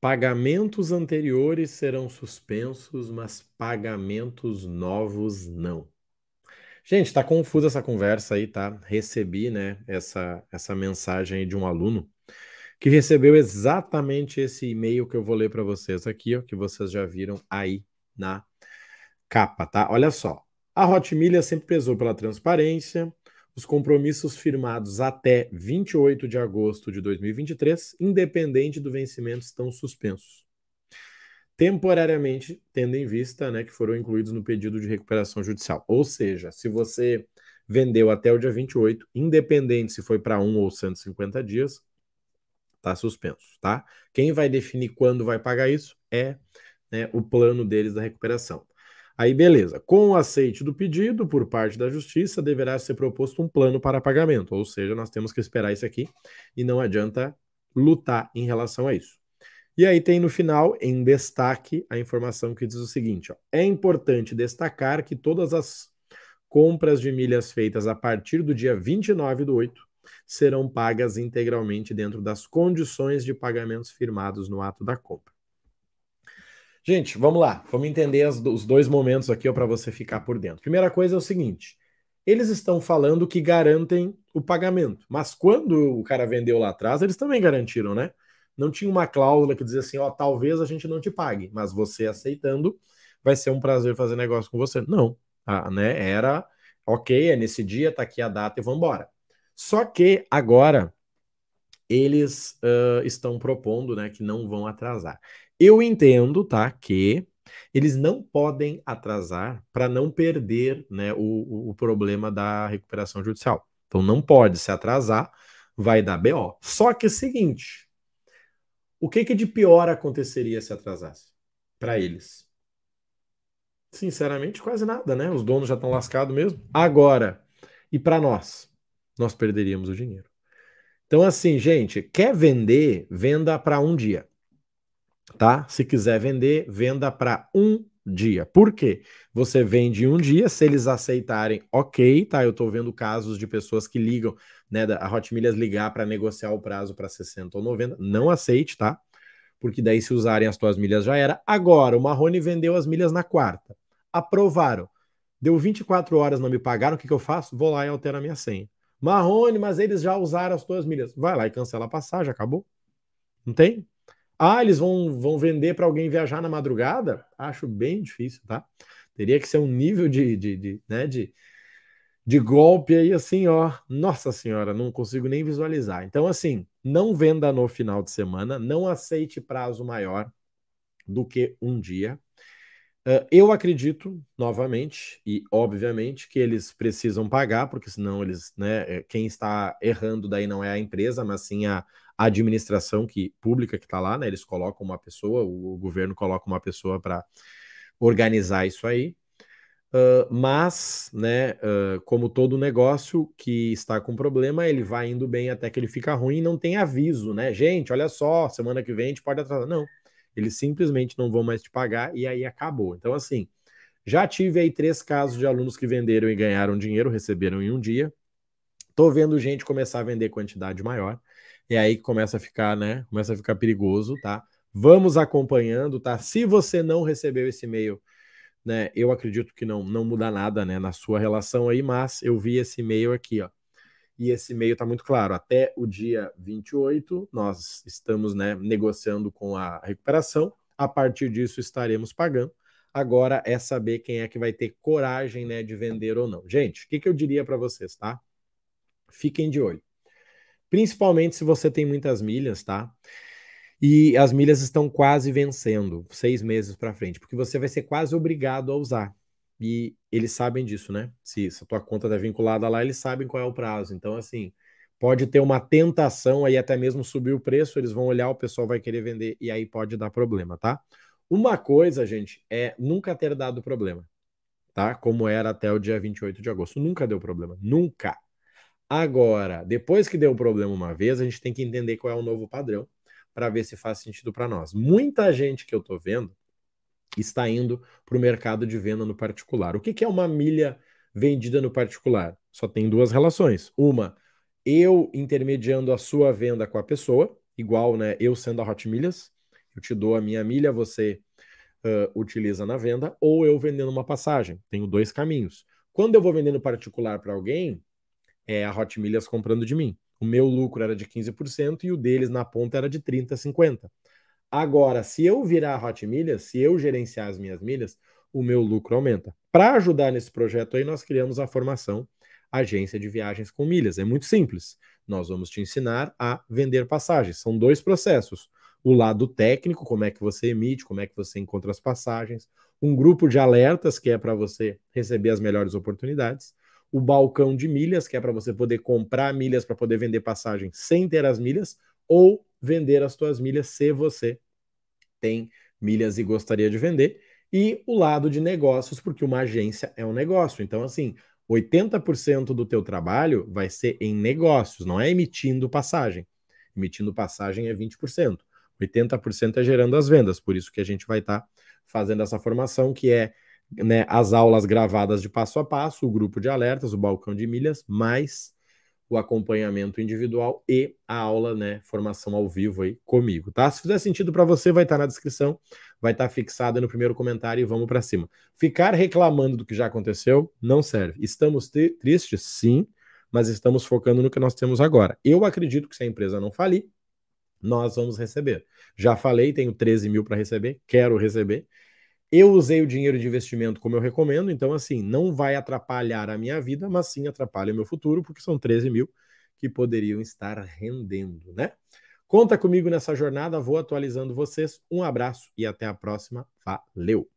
Pagamentos anteriores serão suspensos, mas pagamentos novos não. Gente, tá confusa essa conversa aí, tá? Recebi, né, essa, essa mensagem aí de um aluno que recebeu exatamente esse e-mail que eu vou ler para vocês aqui, ó, que vocês já viram aí na capa, tá? Olha só. A Hotmilha sempre pesou pela transparência, os compromissos firmados até 28 de agosto de 2023, independente do vencimento, estão suspensos. Temporariamente, tendo em vista né, que foram incluídos no pedido de recuperação judicial. Ou seja, se você vendeu até o dia 28, independente se foi para 1 ou 150 dias, está suspenso, tá? Quem vai definir quando vai pagar isso é né, o plano deles da recuperação. Aí, beleza. Com o aceite do pedido por parte da justiça, deverá ser proposto um plano para pagamento. Ou seja, nós temos que esperar isso aqui e não adianta lutar em relação a isso. E aí tem no final, em destaque, a informação que diz o seguinte: ó, é importante destacar que todas as compras de milhas feitas a partir do dia 29 do 8 serão pagas integralmente dentro das condições de pagamentos firmados no ato da compra. Gente, vamos lá. Vamos entender as, os dois momentos aqui para você ficar por dentro. Primeira coisa é o seguinte: eles estão falando que garantem o pagamento, mas quando o cara vendeu lá atrás, eles também garantiram, né? Não tinha uma cláusula que dizia assim: ó, talvez a gente não te pague, mas você aceitando, vai ser um prazer fazer negócio com você. Não, ah, né? Era ok, é nesse dia, tá aqui a data e vamos embora. Só que agora eles uh, estão propondo né, que não vão atrasar. Eu entendo, tá, que eles não podem atrasar para não perder né, o, o problema da recuperação judicial. Então não pode se atrasar, vai dar BO. Só que é o seguinte, o que, que de pior aconteceria se atrasasse para eles? Sinceramente, quase nada, né? Os donos já estão lascados mesmo. Agora, e para nós? Nós perderíamos o dinheiro. Então, assim, gente, quer vender, venda para um dia tá? Se quiser vender, venda para um dia. Por quê? Você vende um dia, se eles aceitarem, ok, tá? Eu tô vendo casos de pessoas que ligam, né? A Hot Milhas ligar para negociar o prazo para 60 ou 90. Não aceite, tá? Porque daí, se usarem as tuas milhas, já era. Agora, o Marrone vendeu as milhas na quarta. Aprovaram. Deu 24 horas, não me pagaram. O que, que eu faço? Vou lá e altero a minha senha. Marrone, mas eles já usaram as tuas milhas. Vai lá e cancela a passagem, acabou. Não tem? Ah, eles vão, vão vender para alguém viajar na madrugada? Acho bem difícil, tá? Teria que ser um nível de, de, de, né, de, de golpe aí, assim, ó. Nossa Senhora, não consigo nem visualizar. Então, assim, não venda no final de semana, não aceite prazo maior do que um dia. Eu acredito, novamente, e obviamente, que eles precisam pagar, porque senão eles, né, é, quem está errando daí não é a empresa, mas sim a, a administração que pública que está lá, né? Eles colocam uma pessoa, o, o governo coloca uma pessoa para organizar isso aí. Uh, mas, né, uh, como todo negócio que está com problema, ele vai indo bem até que ele fica ruim e não tem aviso, né? Gente, olha só, semana que vem a gente pode atrasar. Não, eles simplesmente não vão mais te pagar e aí acabou. Então, assim, já tive aí três casos de alunos que venderam e ganharam dinheiro, receberam em um dia. Tô vendo gente começar a vender quantidade maior é aí que começa a ficar, né? Começa a ficar perigoso, tá? Vamos acompanhando, tá? Se você não recebeu esse e-mail, né? Eu acredito que não, não muda nada, né? Na sua relação aí, mas eu vi esse e-mail aqui, ó. E esse e-mail está muito claro. Até o dia 28, nós estamos né, negociando com a recuperação. A partir disso, estaremos pagando. Agora é saber quem é que vai ter coragem né, de vender ou não. Gente, o que, que eu diria para vocês, tá? Fiquem de olho principalmente se você tem muitas milhas, tá? E as milhas estão quase vencendo, seis meses para frente, porque você vai ser quase obrigado a usar. E eles sabem disso, né? Se, a tua conta está vinculada lá, eles sabem qual é o prazo. Então, assim, pode ter uma tentação aí até mesmo subir o preço, eles vão olhar, o pessoal vai querer vender e aí pode dar problema, tá? Uma coisa, gente, é nunca ter dado problema, tá? Como era até o dia 28 de agosto. Nunca deu problema, nunca. Agora, depois que deu o problema uma vez, a gente tem que entender qual é o novo padrão para ver se faz sentido para nós. Muita gente que eu estou vendo está indo para o mercado de venda no particular. O que, que é uma milha vendida no particular? Só tem duas relações. Uma, eu intermediando a sua venda com a pessoa, igual né, eu sendo a Hot Milhas, eu te dou a minha milha, você uh, utiliza na venda, ou eu vendendo uma passagem. Tenho dois caminhos. Quando eu vou vendendo particular para alguém, é, a Hot Milhas comprando de mim. O meu lucro era de 15% e o deles na ponta era de 30%, 50%. Agora, se eu virar a Hot Milhas, se eu gerenciar as minhas milhas, o meu lucro aumenta. Para ajudar nesse projeto aí, nós criamos a formação Agência de Viagens com Milhas. É muito simples. Nós vamos te ensinar a vender passagens. São dois processos. O lado técnico, como é que você emite, como é que você encontra as passagens, um grupo de alertas que é para você receber as melhores oportunidades o balcão de milhas, que é para você poder comprar milhas para poder vender passagem sem ter as milhas, ou vender as suas milhas se você tem milhas e gostaria de vender, e o lado de negócios, porque uma agência é um negócio. Então, assim, 80% do teu trabalho vai ser em negócios, não é emitindo passagem. Emitindo passagem é 20%. 80% é gerando as vendas, por isso que a gente vai estar tá fazendo essa formação que é né, as aulas gravadas de passo a passo, o grupo de alertas, o balcão de milhas, mais o acompanhamento individual e a aula, né, formação ao vivo aí comigo, tá? Se fizer sentido para você, vai estar tá na descrição, vai estar tá fixado no primeiro comentário e vamos para cima. Ficar reclamando do que já aconteceu não serve. Estamos tristes? Sim, mas estamos focando no que nós temos agora. Eu acredito que se a empresa não falir, nós vamos receber. Já falei, tenho 13 mil para receber, quero receber, eu usei o dinheiro de investimento como eu recomendo, então assim, não vai atrapalhar a minha vida, mas sim atrapalha o meu futuro, porque são 13 mil que poderiam estar rendendo, né? Conta comigo nessa jornada, vou atualizando vocês. Um abraço e até a próxima. Valeu!